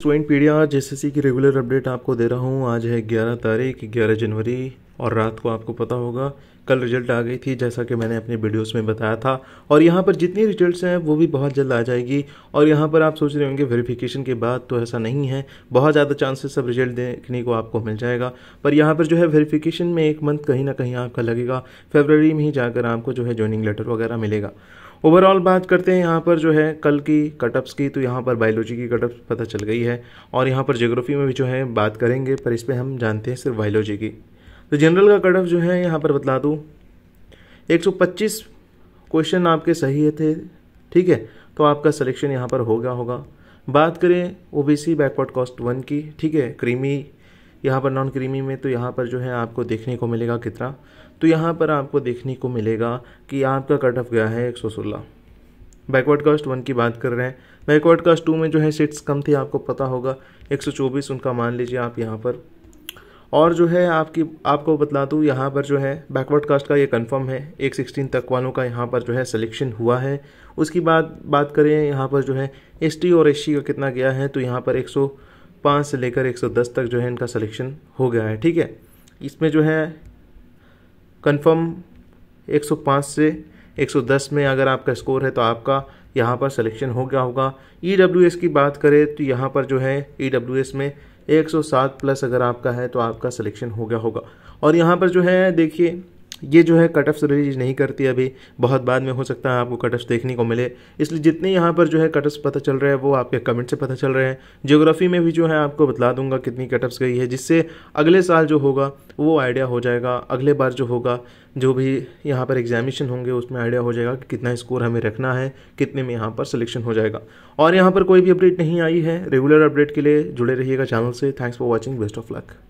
student पीडिया जे की regular update आपको दे रहा हूँ आज है 11 तारीख 11 जनवरी और रात को आपको पता होगा कल रिजल्ट आ गई थी जैसा कि मैंने अपने वीडियोस में बताया था और यहाँ पर जितनी रिजल्ट्स हैं वो भी बहुत जल्द आ जाएगी और यहाँ पर आप सोच रहे होंगे वेरिफिकेशन के बाद तो ऐसा नहीं है बहुत ज़्यादा चांसेस सब रिजल्ट देखने को आपको मिल जाएगा पर यहाँ पर जो है वेरीफ़िकेशन में एक मंथ कहीं ना कहीं आपका लगेगा फेबररी में ही जाकर आपको जो है ज्वाइनिंग लेटर वगैरह मिलेगा ओवरऑल बात करते हैं यहाँ पर जो है कल की कटअप्स की तो यहाँ पर बायोलॉजी की कटअप्स पता चल गई है और यहाँ पर जोग्राफी में भी जो है बात करेंगे पर इस पर हम जानते हैं सिर्फ बायोलॉजी की तो जनरल का कट ऑफ जो है यहाँ पर बतला दूँ 125 क्वेश्चन आपके सही थे ठीक है तो आपका सिलेक्शन यहाँ पर हो गया होगा बात करें ओबीसी बैकवर्ड कॉस्ट वन की ठीक है क्रीमी यहाँ पर नॉन क्रीमी में तो यहाँ पर जो है आपको देखने को मिलेगा कितना तो यहाँ पर आपको देखने को मिलेगा कि आपका कट ऑफ गया है 116 बैकवर्ड कास्ट वन की बात कर रहे हैं बैकवर्ड कास्ट टू में जो है सीट्स कम थी आपको पता होगा 124 उनका मान लीजिए आप यहाँ पर और जो है आपकी आपको बता दूँ यहाँ पर जो है बैकवर्ड कास्ट का ये कंफर्म है एक सिक्सटीन तक वालों का यहाँ पर जो है सिलेक्शन हुआ है उसकी बाद बात करें यहाँ पर जो है एस और एस का कितना गया है तो यहाँ पर एक से लेकर 110 तक जो है इनका सिलेक्शन हो गया है ठीक है इसमें जो है कंफर्म 105 से 110 में अगर आपका स्कोर है तो आपका यहाँ पर सिलेक्शन हो गया होगा ई e की बात करें तो यहाँ पर जो है ई e में 107 प्लस अगर आपका है तो आपका सिलेक्शन हो गया होगा और यहाँ पर जो है देखिए ये जो है कट ऑफ्स रिलीज नहीं करती अभी बहुत बाद में हो सकता है आपको कट ऑफ्स देखने को मिले इसलिए जितने यहाँ पर जो है कट ऑफ्स पता चल रहे हैं वो आपके कमेंट से पता चल रहे हैं जियोग्राफी में भी जो है आपको बता दूंगा कितनी कट ऑफ्स गई है जिससे अगले साल जो होगा वो आइडिया हो जाएगा अगले बार जो होगा जो भी यहाँ पर एग्जामिशन होंगे उसमें आइडिया हो जाएगा कि कितना स्कोर हमें रखना है कितने में यहाँ पर सिलेक्शन हो जाएगा और यहाँ पर कोई भी अपडेट नहीं आई है रेगुलर अपडेट के लिए जुड़े रहिएगा चैनल से thanks for watching best of luck